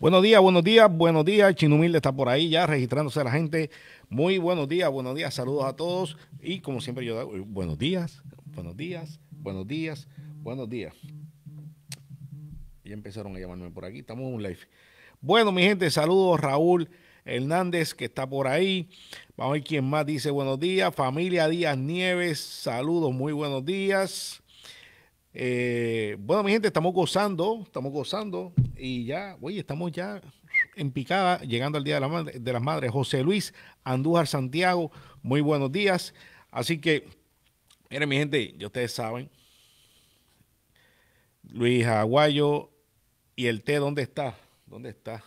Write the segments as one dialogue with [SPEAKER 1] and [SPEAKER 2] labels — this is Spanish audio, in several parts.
[SPEAKER 1] Buenos días, buenos días, buenos días. Chinumilde está por ahí ya registrándose la gente. Muy buenos días, buenos días, saludos a todos. Y como siempre yo digo, buenos días, buenos días, buenos días, buenos días. Ya empezaron a llamarme por aquí, estamos en un live. Bueno, mi gente, saludos Raúl Hernández que está por ahí. Vamos a ver quién más dice buenos días. Familia Díaz Nieves, saludos, muy buenos días. Eh, bueno, mi gente, estamos gozando, estamos gozando y ya, oye, estamos ya en picada, llegando al Día de, la de las Madres. José Luis Andújar Santiago, muy buenos días. Así que, miren, mi gente, ya ustedes saben, Luis Aguayo y el té, ¿dónde está? ¿Dónde está?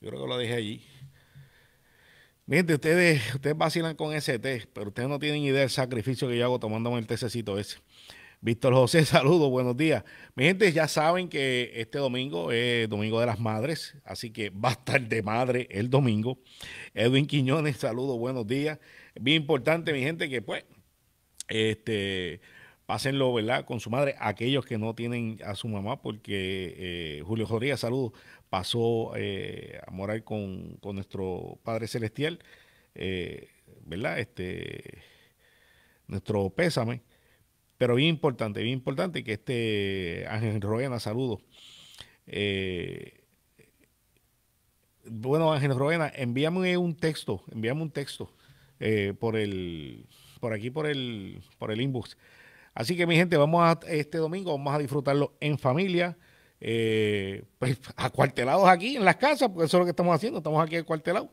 [SPEAKER 1] Yo creo que lo dejé allí. mi ustedes, ustedes vacilan con ese té, pero ustedes no tienen idea del sacrificio que yo hago tomándome el tececito ese. Víctor José, saludos, buenos días. Mi gente, ya saben que este domingo es Domingo de las Madres, así que va a estar de madre el domingo. Edwin Quiñones, saludos, buenos días. Bien importante, mi gente, que pues, este, pásenlo, ¿verdad? Con su madre, aquellos que no tienen a su mamá, porque eh, Julio Joría, saludos, pasó eh, a morar con, nuestro Padre Celestial, eh, ¿verdad? Este, nuestro pésame. Pero bien importante, bien importante que este Ángel Roena, saludo. Eh, bueno, Ángel Roena, envíame un texto, envíame un texto eh, por el por aquí por el por el inbox. Así que mi gente, vamos a este domingo, vamos a disfrutarlo en familia, eh, pues acuartelados aquí en las casas, porque eso es lo que estamos haciendo, estamos aquí acuartelados.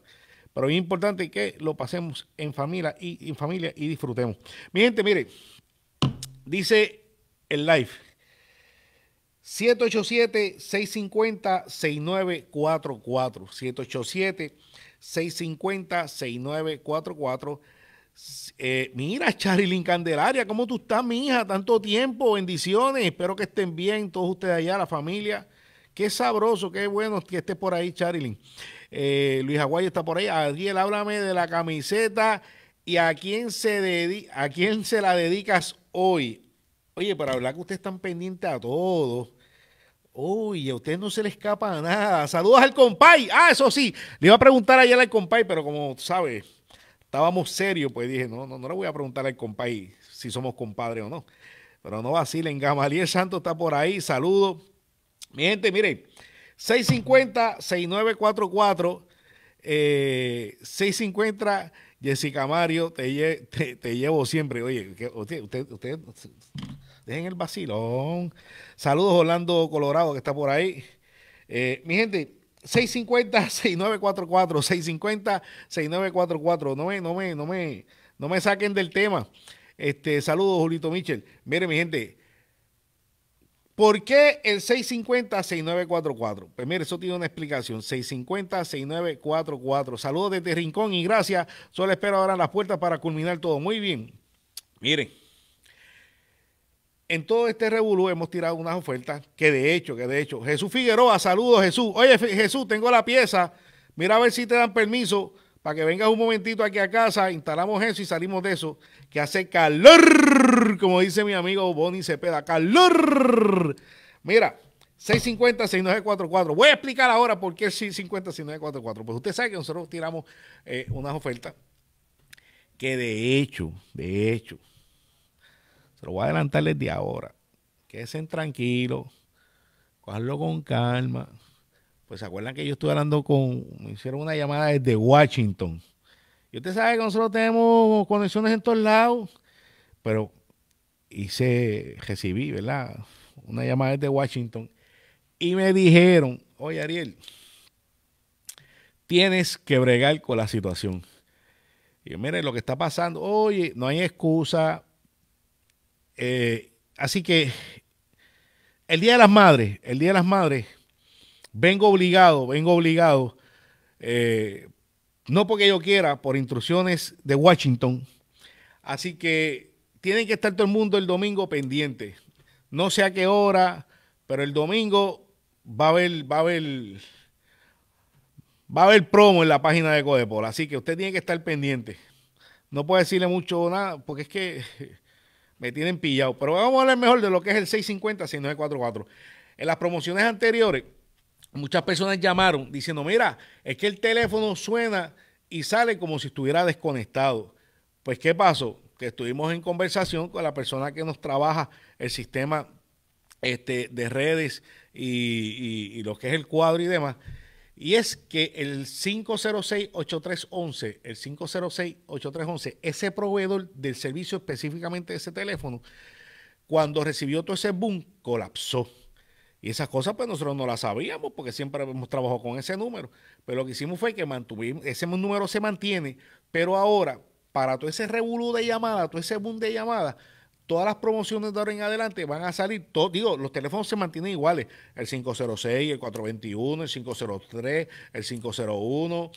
[SPEAKER 1] Pero bien importante que lo pasemos en familia y en familia y disfrutemos. Mi gente, mire, Dice el live. 787-650-6944. 787-650-6944. Eh, mira, Charilyn Candelaria, ¿cómo tú estás, mi hija? Tanto tiempo, bendiciones. Espero que estén bien todos ustedes allá, la familia. Qué sabroso, qué bueno que estés por ahí, Charilyn. Eh, Luis Aguayo está por ahí. Ariel, háblame de la camiseta y a quién se, a quién se la dedicas hoy. Oye, para hablar que ustedes están pendientes a todos. Oye, a ustedes no se les escapa nada. Saludos al compay. Ah, eso sí. Le iba a preguntar ayer al compay, pero como sabes, estábamos serios, pues dije, no, no, no le voy a preguntar al compay si somos compadres o no. Pero no vacilen, Gamaliel Santo está por ahí. Saludos. Mi gente, miren, 650-6944, eh, 650 Jessica Mario, te, llevo siempre. Oye, que, usted, usted, dejen el vacilón. Saludos, Orlando Colorado, que está por ahí. Eh, mi gente, 650-6944, 650-6944. No me, no me, no me, no me saquen del tema. Este, saludos, Julito Michel. Mire, mi gente, ¿Por qué el 650-6944? Pues mire, eso tiene una explicación. 650-6944. Saludos desde Rincón y gracias. Solo espero ahora las puertas para culminar todo. Muy bien. Miren, en todo este revolú hemos tirado unas ofertas que de hecho, que de hecho. Jesús Figueroa, saludos Jesús. Oye Jesús, tengo la pieza. Mira a ver si te dan permiso para que vengas un momentito aquí a casa, instalamos eso y salimos de eso, que hace calor, como dice mi amigo Bonnie Cepeda, calor. Mira, 650-6944. Voy a explicar ahora por qué 650-6944. Pues usted sabe que nosotros tiramos eh, unas ofertas que de hecho, de hecho, se lo voy a adelantar de ahora. Quédense tranquilos, cójanlo con calma pues se acuerdan que yo estuve hablando con, me hicieron una llamada desde Washington. Y usted sabe que nosotros tenemos conexiones en todos lados, pero hice, recibí, ¿verdad? Una llamada desde Washington y me dijeron, oye Ariel, tienes que bregar con la situación. Y yo, mire lo que está pasando, oye, no hay excusa. Eh, así que el Día de las Madres, el Día de las Madres, Vengo obligado, vengo obligado, eh, no porque yo quiera, por instrucciones de Washington. Así que tienen que estar todo el mundo el domingo pendiente. No sé a qué hora, pero el domingo va a haber, va a haber, va a haber promo en la página de Codepol. Así que usted tiene que estar pendiente. No puedo decirle mucho nada, porque es que me tienen pillado. Pero vamos a hablar mejor de lo que es el 650 44 En las promociones anteriores, muchas personas llamaron diciendo, mira, es que el teléfono suena y sale como si estuviera desconectado. Pues, ¿qué pasó? Que estuvimos en conversación con la persona que nos trabaja el sistema este, de redes y, y lo que es el cuadro y demás. Y es que el 506-8311, el 506-8311, ese proveedor del servicio específicamente de ese teléfono, cuando recibió todo ese boom, colapsó y esas cosas pues nosotros no las sabíamos porque siempre hemos trabajado con ese número. Pero lo que hicimos fue que mantuvimos, ese número se mantiene, pero ahora para todo ese revolú de llamadas, todo ese boom de llamadas, todas las promociones de ahora en adelante van a salir, digo, los teléfonos se mantienen iguales, el 506, el 421, el 503, el 501,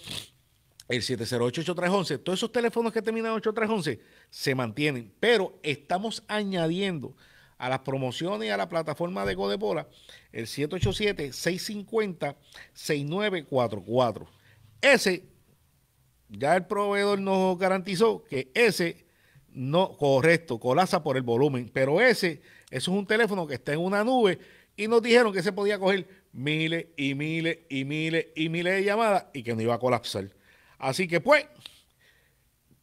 [SPEAKER 1] el 708-8311, todos esos teléfonos que terminan en 8311 se mantienen, pero estamos añadiendo a las promociones y a la plataforma de Codebola, el 787-650-6944. Ese, ya el proveedor nos garantizó que ese no, correcto, colapsa por el volumen, pero ese, eso es un teléfono que está en una nube y nos dijeron que se podía coger miles y miles y miles y miles de llamadas y que no iba a colapsar. Así que pues,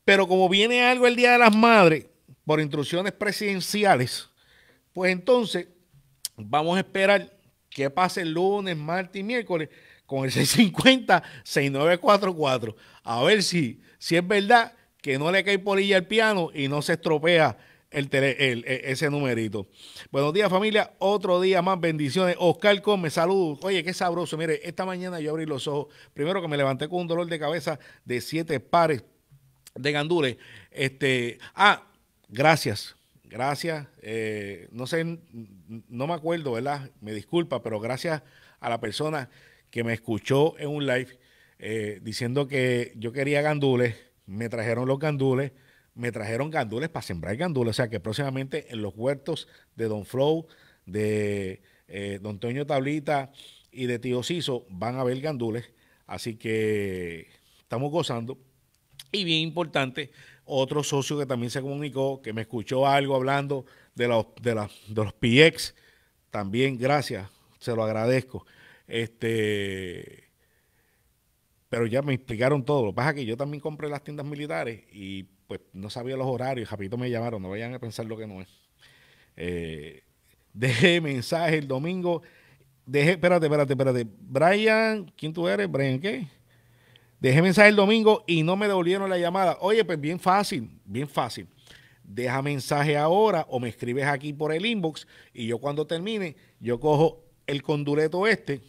[SPEAKER 1] pero como viene algo el Día de las Madres, por instrucciones presidenciales, pues entonces, vamos a esperar que pase el lunes, martes y miércoles con el 650-6944. A ver si, si es verdad que no le cae por polilla el piano y no se estropea e, ese numerito. Buenos días, familia. Otro día más. Bendiciones. Oscar Come, saludos. Oye, qué sabroso. Mire, esta mañana yo abrí los ojos. Primero que me levanté con un dolor de cabeza de siete pares de gandules. Este, ah, gracias gracias, eh, no sé, no me acuerdo, ¿verdad? Me disculpa, pero gracias a la persona que me escuchó en un live eh, diciendo que yo quería gandules, me trajeron los gandules, me trajeron gandules para sembrar gandules, o sea que próximamente en los huertos de Don Flow, de eh, Don Toño Tablita y de Tío Ciso van a haber gandules, así que estamos gozando. Y bien importante, otro socio que también se comunicó, que me escuchó algo hablando de, de, los PX. También, gracias, se lo agradezco. Este, pero ya me explicaron todo. Lo que pasa es que yo también compré las tiendas militares y pues no sabía los horarios. Japito me llamaron, no vayan a pensar lo que no es. Eh, dejé mensaje el domingo. Dejé, espérate, espérate, espérate. Brian, ¿quién tú eres? Brian, ¿qué? Dejé mensaje el domingo y no me devolvieron la llamada. Oye, pues bien fácil, bien fácil. Deja mensaje ahora o me escribes aquí por el inbox y yo cuando termine, yo cojo el conduleto este.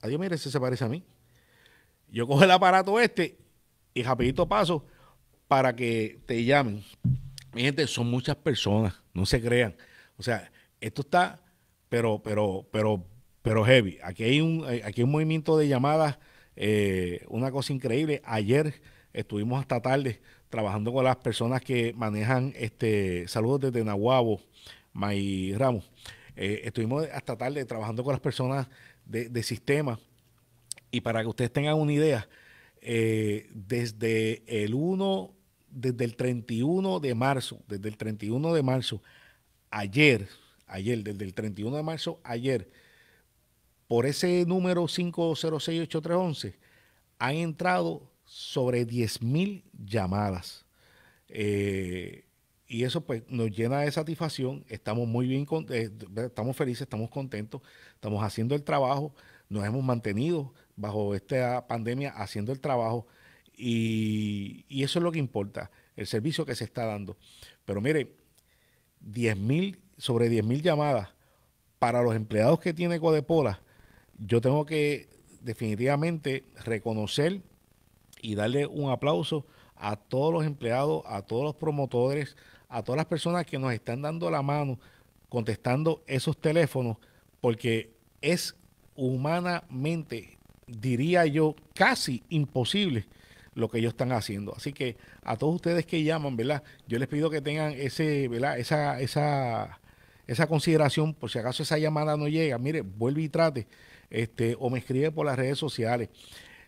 [SPEAKER 1] Adiós, mire, ese se parece a mí. Yo cojo el aparato este y rapidito paso para que te llamen. Mi gente, son muchas personas, no se crean. O sea, esto está, pero, pero, pero, pero heavy. Aquí hay un, aquí hay un movimiento de llamadas eh, una cosa increíble, ayer estuvimos hasta tarde trabajando con las personas que manejan este saludos desde Nahuabo, May Ramos. Eh, estuvimos hasta tarde trabajando con las personas de, sistema y para que ustedes tengan una idea, eh, desde el 1, desde el 31 de marzo, desde el 31 de marzo, ayer, ayer, desde el 31 de marzo, ayer, por ese número 5068311 han entrado sobre 10.000 llamadas. Eh, y eso pues nos llena de satisfacción, estamos muy bien, eh, estamos felices, estamos contentos, estamos haciendo el trabajo, nos hemos mantenido bajo esta pandemia haciendo el trabajo y, eso es lo que importa, el servicio que se está dando. Pero mire, 10 mil, sobre 10 mil llamadas para los empleados que tiene Codepola yo tengo que definitivamente reconocer y darle un aplauso a todos los empleados, a todos los promotores, a todas las personas que nos están dando la mano contestando esos teléfonos, porque es humanamente, diría yo, casi imposible lo que ellos están haciendo. Así que a todos ustedes que llaman, ¿verdad? Yo les pido que tengan ese, ¿verdad? Esa, esa, esa consideración, por si acaso esa llamada no llega, mire, vuelve y trate. Este, o me escribe por las redes sociales.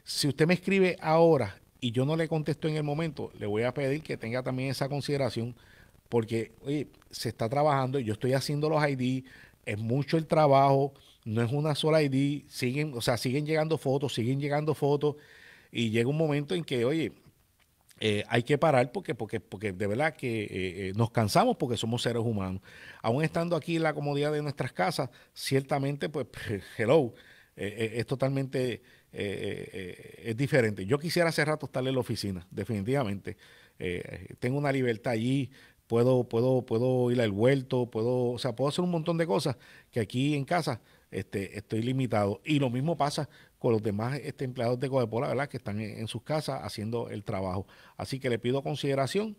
[SPEAKER 1] Si usted me escribe ahora y yo no le contesto en el momento, le voy a pedir que tenga también esa consideración porque, oye, se está trabajando, yo estoy haciendo los ID, es mucho el trabajo, no es una sola ID, siguen, o sea, siguen llegando fotos, siguen llegando fotos y llega un momento en que, oye, eh, hay que parar porque, porque, porque de verdad que eh, eh, nos cansamos porque somos seres humanos. Aún estando aquí en la comodidad de nuestras casas, ciertamente, pues, hello, es totalmente es diferente. Yo quisiera hace rato estar en la oficina, definitivamente. tengo una libertad allí, puedo, puedo, puedo ir al huerto, puedo, o sea, puedo hacer un montón de cosas que aquí en casa este, estoy limitado. Y lo mismo pasa con los demás este, empleados de Codepola, ¿verdad? Que están en, sus casas haciendo el trabajo. Así que le pido consideración,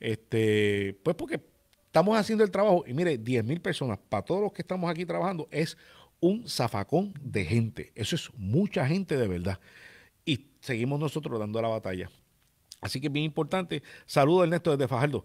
[SPEAKER 1] este, pues porque estamos haciendo el trabajo y mire, 10 mil personas para todos los que estamos aquí trabajando es un zafacón de gente. Eso es mucha gente de verdad. Y seguimos nosotros dando la batalla. Así que es bien importante, saludo Ernesto desde Fajardo,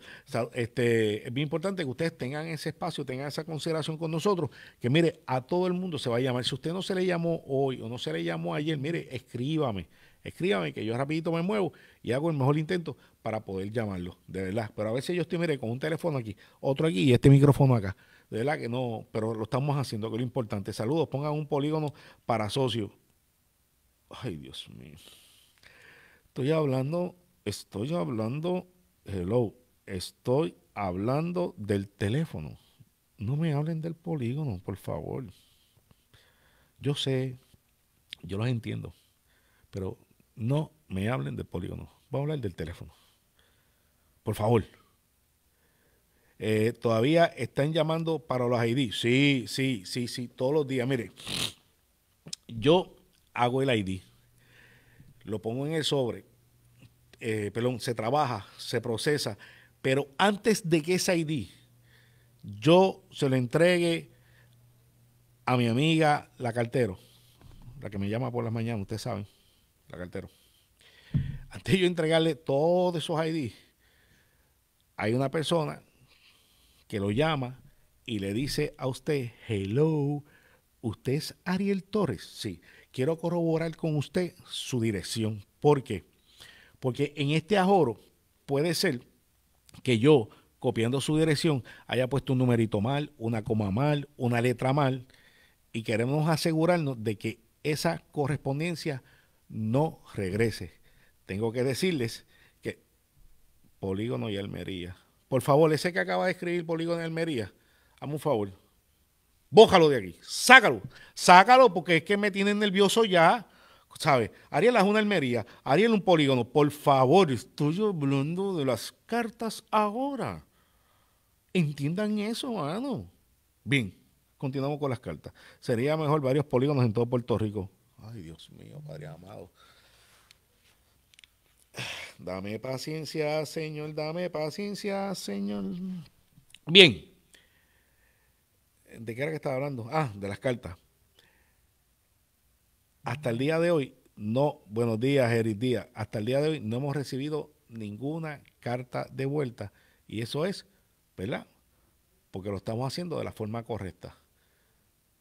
[SPEAKER 1] este, es bien importante que ustedes tengan ese espacio, tengan esa consideración con nosotros, que mire, a todo el mundo se va a llamar. Si usted no se le llamó hoy o no se le llamó ayer, mire, escríbame, escríbame que yo rapidito me muevo y hago el mejor intento para poder llamarlo, de verdad. Pero a veces yo estoy, mire, con un teléfono aquí, otro aquí y este micrófono acá. De verdad que no, pero lo estamos haciendo, que es lo importante. Saludos, pongan un polígono para socios. Ay, Dios mío. Estoy hablando Estoy hablando, hello, estoy hablando del teléfono. No me hablen del polígono, por favor. Yo sé, yo los entiendo, pero no me hablen del polígono. Voy a hablar del teléfono. Por favor. Eh, todavía están llamando para los ID. Sí, sí, sí, sí, todos los días. Mire, yo hago el ID, lo pongo en el sobre, eh, perdón, se trabaja, se procesa, pero antes de que ese ID yo se lo entregue a mi amiga la cartero, la que me llama por las mañanas, ustedes saben, la cartero. Antes de yo entregarle todos esos ID, hay una persona que lo llama y le dice a usted, hello, ¿usted es Ariel Torres? Sí, quiero corroborar con usted su dirección. ¿Por qué? Porque en este ajoro puede ser que yo, copiando su dirección, haya puesto un numerito mal, una coma mal, una letra mal, y queremos asegurarnos de que esa correspondencia no regrese. Tengo que decirles que Polígono y Almería. Por favor, ese que acaba de escribir Polígono y Almería, hazme un favor. Bójalo de aquí, sácalo, sácalo porque es que me tienen nervioso ya. ¿sabes? Ariel es una almería, Ariel un polígono. Por favor, estoy hablando de las cartas ahora. Entiendan eso, mano. Bien, continuamos con las cartas. Sería mejor varios polígonos en todo Puerto Rico. Ay, Dios mío, Padre amado. Dame paciencia, Señor, dame paciencia, Señor. Bien. ¿De qué era que estaba hablando? Ah, de las cartas hasta el día de hoy, no, buenos días, Eric Díaz, hasta el día de hoy no hemos recibido ninguna carta de vuelta. Y eso es, ¿verdad? Porque lo estamos haciendo de la forma correcta.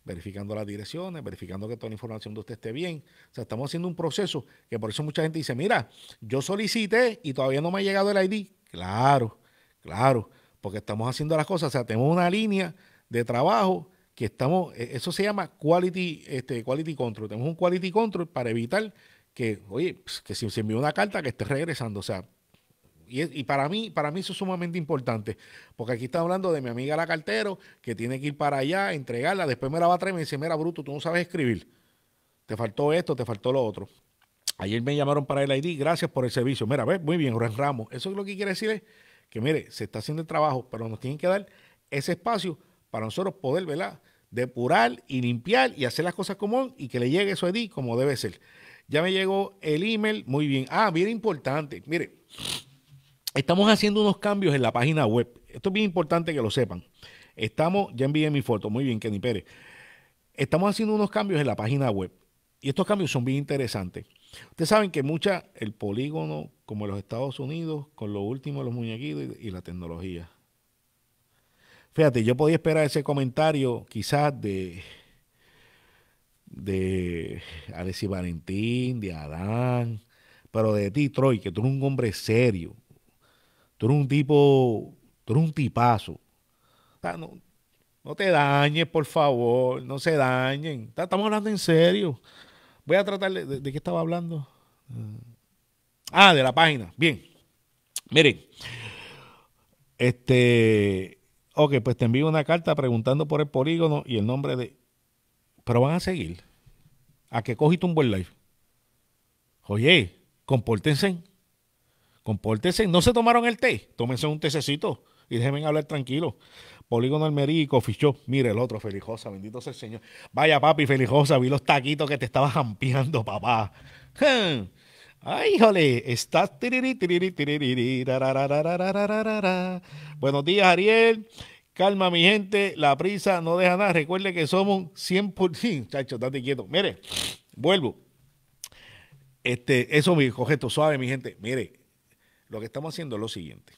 [SPEAKER 1] Verificando las direcciones, verificando que toda la información de usted esté bien. O sea, estamos haciendo un proceso que por eso mucha gente dice, mira, yo solicité y todavía no me ha llegado el ID. Claro, claro, porque estamos haciendo las cosas. O sea, tenemos una línea de trabajo que estamos, eh, eso se llama quality, este, quality control. Tenemos un quality control para evitar que, oye, pues, que si se envió una carta que esté regresando. O sea, y, y, para mí, para mí eso es sumamente importante, porque aquí está hablando de mi amiga la cartero, que tiene que ir para allá, entregarla, después me la va a traer y me dice, mira, Bruto, tú no sabes escribir. Te faltó esto, te faltó lo otro. Ayer me llamaron para el ID, gracias por el servicio. Mira, ve, muy bien, Juan Ramos. Eso es lo que quiere decir es que, mire, se está haciendo el trabajo, pero nos tienen que dar ese espacio para nosotros poder, ¿verdad? Depurar y limpiar y hacer las cosas común y que le llegue eso a Edith como debe ser. Ya me llegó el email, muy bien. Ah, bien importante. Mire, estamos haciendo unos cambios en la página web. Esto es bien importante que lo sepan. Estamos, ya envié mi foto, muy bien, Kenny Pérez. Estamos haciendo unos cambios en la página web. Y estos cambios son bien interesantes. Ustedes saben que mucha, el polígono, como los Estados Unidos, con lo último de los muñequitos y la tecnología. Fíjate, yo podía esperar ese comentario quizás de, de Alexis Valentín, de Adán, pero de ti, Troy, que tú eres un hombre serio, tú eres un tipo, tú eres un tipazo. no, te dañes, por favor, no se dañen. Estamos hablando en serio. Voy a tratar de, de qué estaba hablando. Ah, de la página. Bien. Miren, este Ok, pues te envío una carta preguntando por el polígono y el nombre de. Pero van a seguir. A qué cogiste un buen live. Oye, compórtense. Compórtense. No se tomaron el té. Tómense un tececito y déjenme hablar tranquilo. Polígono almerico fichó. Mire el otro, Felijosa, bendito sea el Señor. Vaya, papi, Felijosa, vi los taquitos que te estabas ampliando, papá. Hm. ¡Ay, híjole! Estás... Buenos días, Ariel. Calma, mi gente. La prisa no deja nada. Recuerde que somos 100%. Chacho, date quieto. Mire, vuelvo. Este, eso, mi esto suave, mi gente. Mire, lo que estamos haciendo es lo siguiente.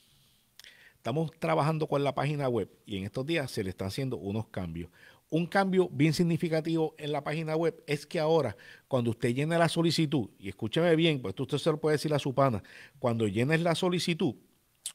[SPEAKER 1] Estamos trabajando con la página web y en estos días se le están haciendo unos cambios. Un cambio bien significativo en la página web es que ahora, cuando usted llena la solicitud, y escúcheme bien, pues usted se lo puede decir a su pana, cuando llenes la solicitud,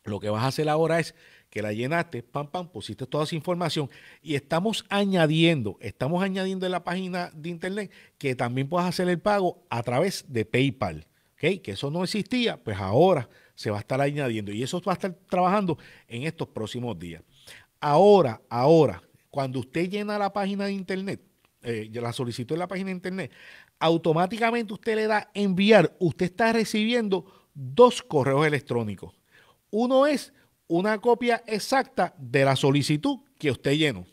[SPEAKER 1] lo que vas a hacer ahora es que la llenaste, pam, pam, pusiste toda esa información y estamos añadiendo, estamos añadiendo en la página de internet que también puedes hacer el pago a través de PayPal, ¿ok? Que eso no existía, pues ahora se va a estar añadiendo y eso va a estar trabajando en estos próximos días. Ahora, ahora, cuando usted llena la página de internet, eh, la solicitó en la página de internet, automáticamente usted le da enviar. Usted está recibiendo dos correos electrónicos. Uno es una copia exacta de la solicitud que usted llenó.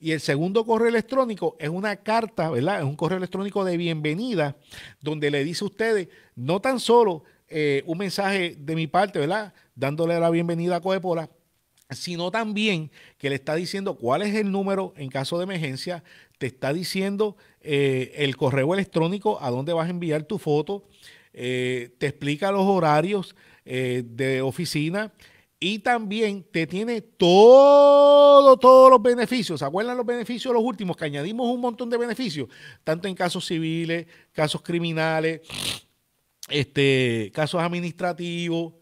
[SPEAKER 1] Y el segundo correo electrónico es una carta, ¿verdad? Es un correo electrónico de bienvenida donde le dice a ustedes no tan solo eh, un mensaje de mi parte, ¿verdad? Dándole la bienvenida a Coepola, sino también que le está diciendo cuál es el número en caso de emergencia, te está diciendo eh, el correo electrónico a dónde vas a enviar tu foto, eh, te explica los horarios eh, de oficina y también te tiene todo, todos los beneficios. ¿Se acuerdan los beneficios los últimos? Que añadimos un montón de beneficios, tanto en casos civiles, casos criminales, este, casos administrativos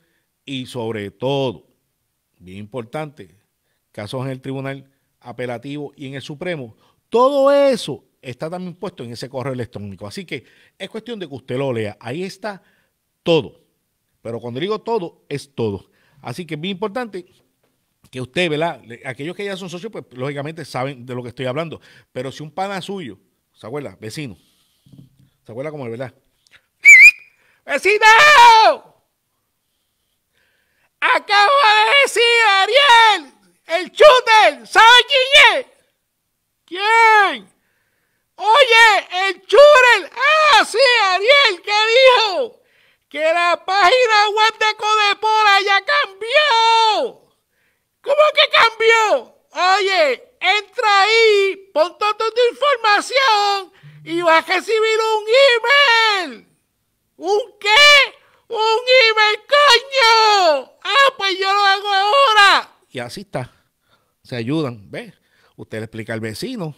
[SPEAKER 1] y sobre todo bien importante, casos en el Tribunal Apelativo y en el Supremo, todo eso está también puesto en ese correo electrónico. Así que es cuestión de que usted lo lea. Ahí está todo. Pero cuando digo todo, es todo. Así que es bien importante que usted, ¿verdad? Aquellos que ya son socios, pues lógicamente saben de lo que estoy hablando. Pero si un pana suyo, ¿se acuerda? Vecino. ¿Se acuerda cómo es, verdad? ¡Vecino! Acabo de decir, Ariel, el shooter, ¿sabe quién es? ¿Quién? Oye, el shooter, ah, sí, Ariel, ¿qué dijo? Que la página web de Codepora ya cambió. ¿Cómo que cambió? Oye, entra ahí, pon toda tu información y vas a recibir un email. ¿Un qué? ¡Un email, coño! ¡Ah, pues yo lo hago ahora! Y así está. Se ayudan, Ve, Usted le explica al vecino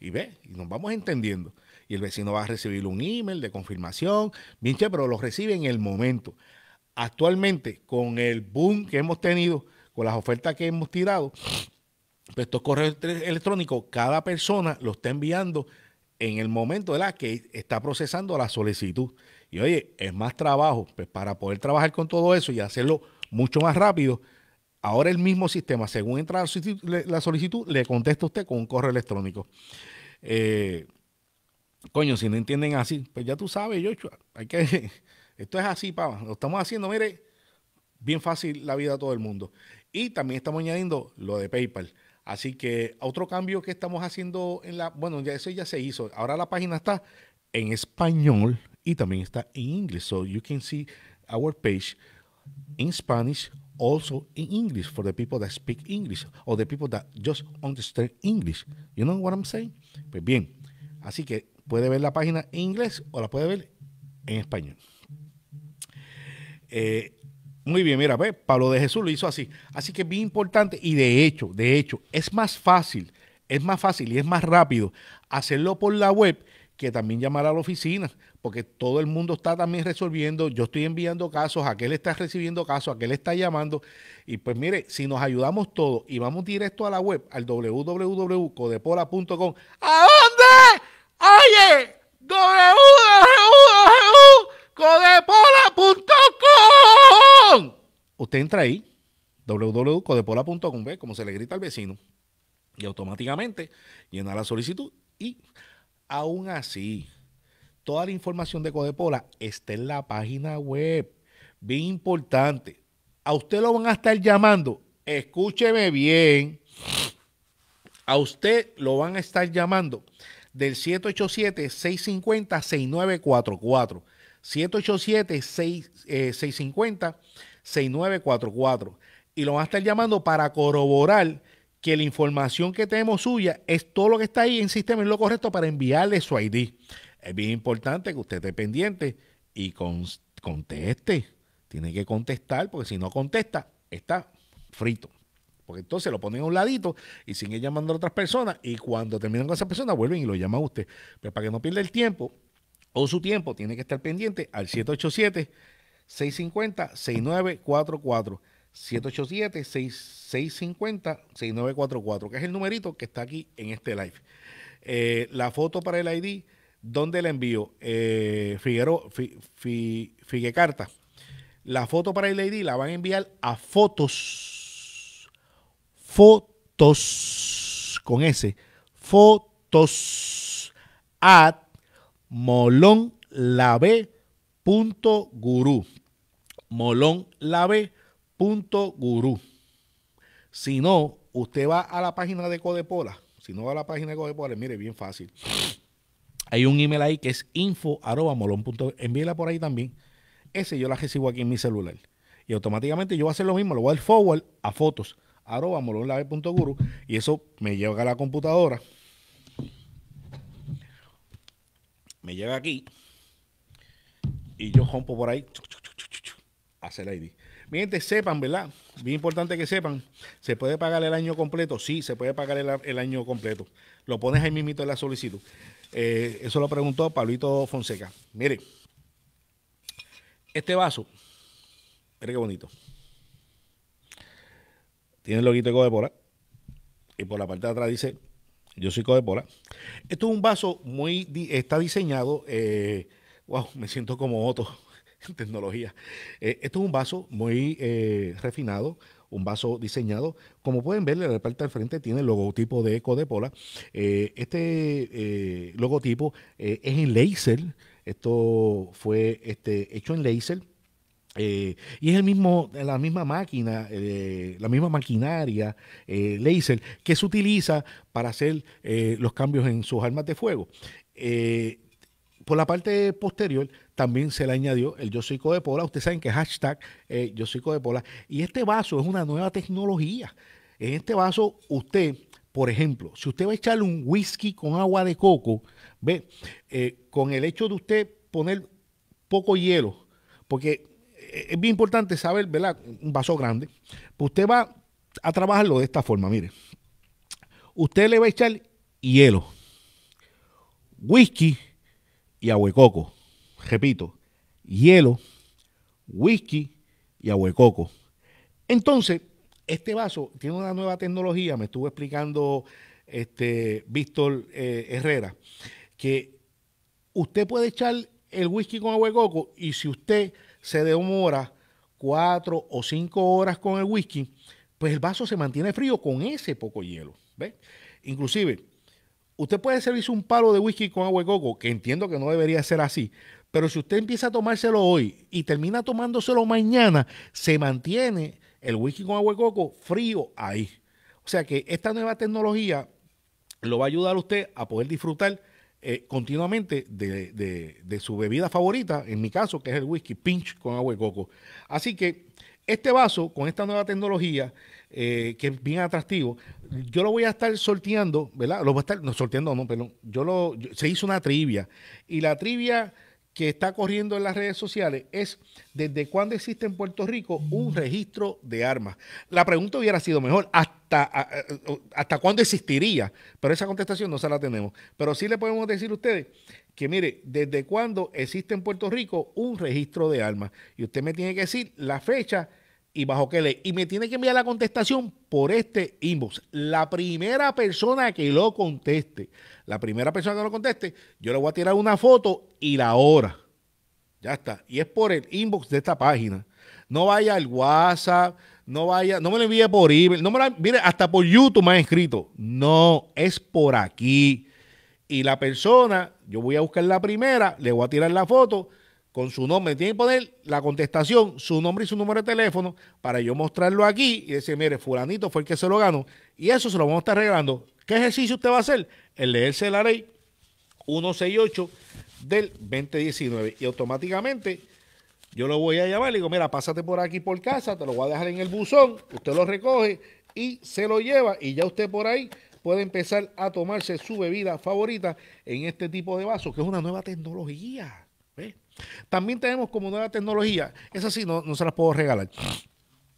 [SPEAKER 1] y ve, y nos vamos entendiendo. Y el vecino va a recibir un email de confirmación, bien pero lo recibe en el momento. Actualmente, con el boom que hemos tenido, con las ofertas que hemos tirado, pues estos correos electrónicos, cada persona lo está enviando en el momento de la que está procesando la solicitud. Y oye, es más trabajo. Pues para poder trabajar con todo eso y hacerlo mucho más rápido, ahora el mismo sistema, según entra la solicitud, le contesta a usted con un correo electrónico. Eh, coño, si no entienden así, pues ya tú sabes, yo hay que, esto es así, pava, lo estamos haciendo, mire, bien fácil la vida a todo el mundo. Y también estamos añadiendo lo de PayPal. Así que otro cambio que estamos haciendo en la, bueno, ya eso ya se hizo. Ahora la página está en español, y también está en inglés. So you can see our page in Spanish, also in English for the people that speak English or the people that just understand English. You know what I'm saying? Pues bien, así que puede ver la página en inglés o la puede ver en español. Eh, muy bien, mira, Pablo de Jesús lo hizo así. Así que es bien importante y de hecho, de hecho, es más fácil, es más fácil y es más rápido hacerlo por la web que también llamar a la oficina, porque todo el mundo está también resolviendo, yo estoy enviando casos, ¿A le está recibiendo casos, le está llamando, y pues mire, si nos ayudamos todos y vamos directo a la web, al www.codepola.com, ¿a dónde? Oye, www.codepola.com. Usted entra ahí, www.codepola.com, ve como se le grita al vecino, y automáticamente llena la solicitud y Aún así, toda la información de Codepola está en la página web. Bien importante. A usted lo van a estar llamando. Escúcheme bien. A usted lo van a estar llamando del 787-650-6944. 787-650-6944. y lo van a estar llamando para corroborar que la información que tenemos suya es todo lo que está ahí en sistema, es lo correcto para enviarle su ID. Es bien importante que usted esté pendiente y conteste. Tiene que contestar, porque si no contesta, está frito. Porque entonces lo ponen a un ladito y siguen llamando a otras personas y cuando terminan con esa persona vuelven y lo llaman a usted. Pero para que no pierda el tiempo o su tiempo, tiene que estar pendiente al 787 650 6944. 787 6650 6944 que es el numerito que está aquí en este live. Eh, la foto para el ID, ¿dónde la envío? Eh, Figueroa, Figuero, Figuecarta. La foto para el ID la van a enviar a fotos. Fotos con S. Fotos at la b guru Si no, usted va a la página de Codepola. Si no va a la página de Codepola, mire, bien fácil. Hay un email ahí que es info Envíela por ahí también. Ese yo la recibo aquí en mi celular. Y automáticamente yo voy a hacer lo mismo. Lo voy a dar forward a fotos. Arroba Y eso me lleva a la computadora. Me llega aquí. Y yo rompo por ahí. Hacer ID. Miren, sepan, ¿verdad? Bien importante que sepan, ¿se puede pagar el año completo? Sí, se puede pagar el, año completo. Lo pones ahí mismito en la solicitud. Eh, eso lo preguntó Pablito Fonseca. Mire, este vaso, mire qué bonito. Tiene el loguito de Codepola. Y por la parte de atrás dice, yo soy Codepola. Esto es un vaso muy, está diseñado, eh, wow, me siento como otro. tecnología. Eh, esto es un vaso muy eh, refinado, un vaso diseñado. Como pueden ver, en la parte del frente tiene el logotipo de ECO de Eh, este eh, logotipo es en laser. Esto fue este, hecho en láser... y es el mismo, la misma máquina, la misma maquinaria eh, láser que se utiliza para hacer los cambios en sus armas de fuego. por la parte posterior también se le añadió el Yo soy pola Ustedes saben que hashtag eh, Yo soy Y este vaso es una nueva tecnología. En este vaso, usted, por ejemplo, si usted va a echarle un whisky con agua de coco, ve, eh, con el hecho de usted poner poco hielo, porque eh, es bien importante saber, ¿verdad? Un vaso grande. Pues usted va a trabajarlo de esta forma, mire. Usted le va a echar hielo, whisky y agua de coco repito, hielo, whisky y coco. Entonces, este vaso tiene una nueva tecnología, me estuvo explicando este, Víctor eh, Herrera, que usted puede echar el whisky con coco y si usted se demora cuatro o cinco horas con el whisky, pues el vaso se mantiene frío con ese poco hielo. ¿ves? Inclusive, usted puede servirse un palo de whisky con agua coco, que entiendo que no debería ser así, pero si usted empieza a tomárselo hoy y termina tomándoselo mañana, se mantiene el whisky con agua de coco frío ahí. O sea que esta nueva tecnología lo va a ayudar a usted a poder disfrutar eh, continuamente de, su bebida favorita, en mi caso, que es el whisky pinch con agua de coco. Así que este vaso, con esta nueva tecnología, eh, que es bien atractivo, yo lo voy a estar sorteando, ¿verdad? Lo voy a estar, no, sorteando, no, perdón. Yo lo, se hizo una trivia y la trivia que está corriendo en las redes sociales es desde cuándo existe en Puerto Rico un mm. registro de armas. La pregunta hubiera sido mejor, ¿hasta, hasta cuándo existiría? Pero esa contestación no se la tenemos. Pero sí le podemos decir a ustedes que mire, desde cuándo existe en Puerto Rico un registro de armas. Y usted me tiene que decir la fecha y bajo qué ley. Y me tiene que enviar la contestación por este inbox. La primera persona que lo conteste, la primera persona que lo conteste, yo le voy a tirar una foto y la hora. Ya está. Y es por el inbox de esta página. No vaya al WhatsApp, no vaya, no me lo envíe por email, no me la mire, hasta por YouTube me ha escrito. No, es por aquí. Y la persona, yo voy a buscar la primera, le voy a tirar la foto con su nombre. Tiene que poner la contestación, su nombre y su número de teléfono para yo mostrarlo aquí y decir, mire, fulanito fue el que se lo ganó. Y eso se lo vamos a estar regalando. ¿Qué ejercicio usted va a hacer? El leerse la ley 168 del 2019. Y automáticamente yo lo voy a llamar y digo, mira, pásate por aquí por casa, te lo voy a dejar en el buzón, usted lo recoge y se lo lleva y ya usted por ahí puede empezar a tomarse su bebida favorita en este tipo de vaso, que es una nueva tecnología. ¿Ves? También tenemos como nueva tecnología, esas sí no, no se las puedo regalar.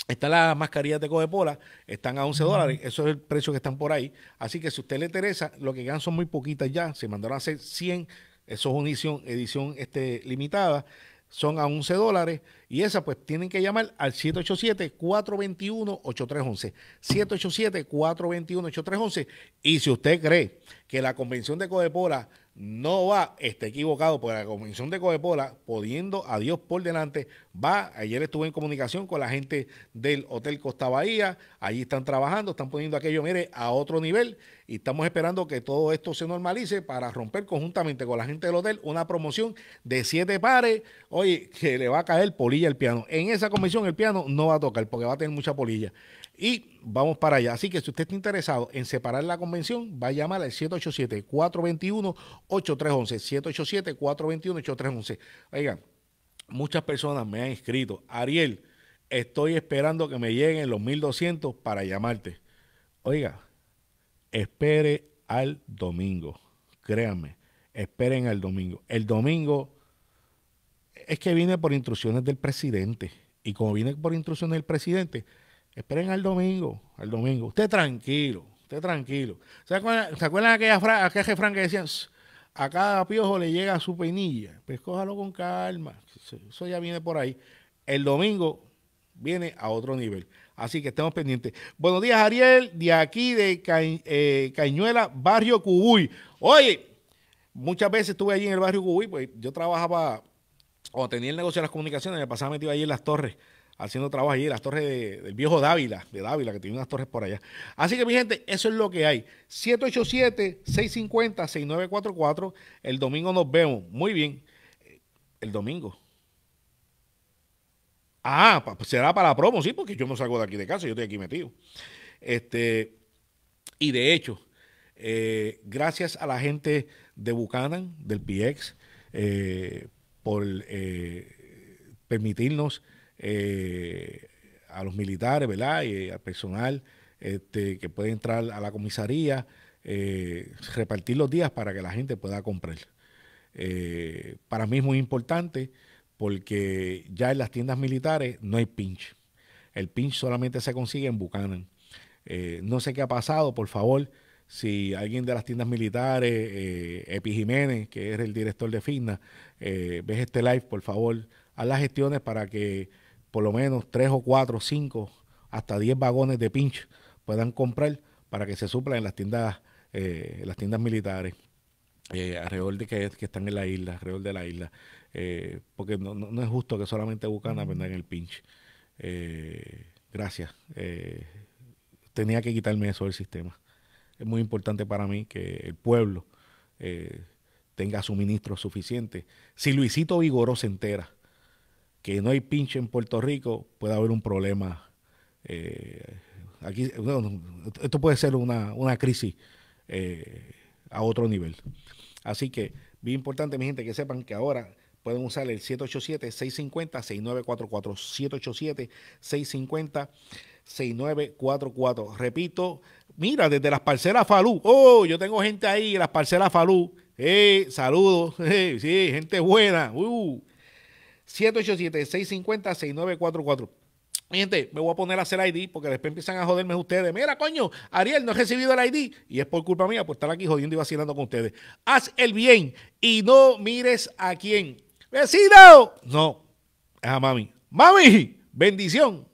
[SPEAKER 1] está la mascarilla de coca están a 11 dólares, eso es el precio que están por ahí. Así que si usted le interesa, lo que quedan son muy poquitas ya, se mandaron a hacer 100, eso es una edición, este, limitada, son a 11 dólares. Y esa, pues, tienen que llamar al 787-421-8311. 787-421-8311. Y si usted cree que la convención de Codepola no va, está equivocado, porque la convención de Codepola, pudiendo a Dios por delante, va. Ayer estuve en comunicación con la gente del Hotel Costa Bahía, allí están trabajando, están poniendo aquello, mire, a otro nivel, y estamos esperando que todo esto se normalice para romper conjuntamente con la gente del hotel una promoción de siete pares, oye, que le va a caer política el piano. En esa convención el piano no va a tocar porque va a tener mucha polilla. Y vamos para allá. Así que si usted está interesado en separar la convención, va a llamar al 787-421-8311. 787-421-8311. oiga muchas personas me han escrito, Ariel, estoy esperando que me lleguen los 1200 para llamarte. Oiga, espere al domingo. Créanme, esperen al domingo. El domingo es que viene por instrucciones del presidente. Y como viene por instrucciones del presidente, esperen al domingo, al domingo. Usted tranquilo, usted tranquilo. ¿Se acuerdan, aquella, frase, que decían, a cada piojo le llega su peinilla? Pues cójalo con calma, eso ya viene por ahí. El domingo viene a otro nivel. Así que estemos pendientes. Buenos días, Ariel, de aquí de eh, Cañuela, barrio Cubuy. Oye, muchas veces estuve allí en el barrio Cubuy, pues yo trabajaba o tenía el negocio de las comunicaciones, me pasaba metido ahí en las torres, haciendo trabajo ahí, en las torres del viejo Dávila, de Dávila, que tiene unas torres por allá. Así que, mi gente, eso es lo que hay. 787-650-6944. El domingo nos vemos. Muy bien. Eh, el domingo. Ah, pues será para la promo, sí, porque yo no salgo de aquí de casa, yo estoy aquí metido. Este, y de hecho, eh, gracias a la gente de Buchanan, del PX, eh, por eh, permitirnos eh, a los militares, ¿verdad? Y al personal este, que puede entrar a la comisaría, eh, repartir los días para que la gente pueda comprar. para mí es muy importante porque ya en las tiendas militares no hay pinch. El pinch solamente se consigue en Buchanan. no sé qué ha pasado, por favor si alguien de las tiendas militares, eh, Epi Jiménez, que es el director de FINA, eh, ves este live, por favor, haz las gestiones para que por lo menos tres o cuatro, cinco, hasta diez vagones de pinch puedan comprar para que se suplan en las tiendas, eh, las tiendas militares. Eh, alrededor de que, están en la isla, alrededor de la isla, porque no, es justo que solamente Bucana venda en el pinch. gracias. tenía que quitarme eso del sistema es muy importante para mí que el pueblo eh, tenga suministro suficiente. Si Luisito Vigoró se entera que no hay pinche en Puerto Rico, puede haber un problema. Eh, aquí, esto puede ser una, crisis eh, a otro nivel. Así que, bien importante, mi gente, que sepan que ahora pueden usar el 787-650-6944. 787-650-6944. Repito, mira, desde las parcelas Falú, oh, yo tengo gente ahí, las parcelas Falú, eh, saludos, sí, gente buena, uh, 787-650-6944. Gente, me voy a poner a hacer ID porque después empiezan a joderme ustedes. Mira, coño, Ariel, no he recibido el ID. Y es por culpa mía por estar aquí jodiendo y vacilando con ustedes. Haz el bien y no mires a quién. ¡Vecino! No, es a mami. ¡Mami! ¡Bendición!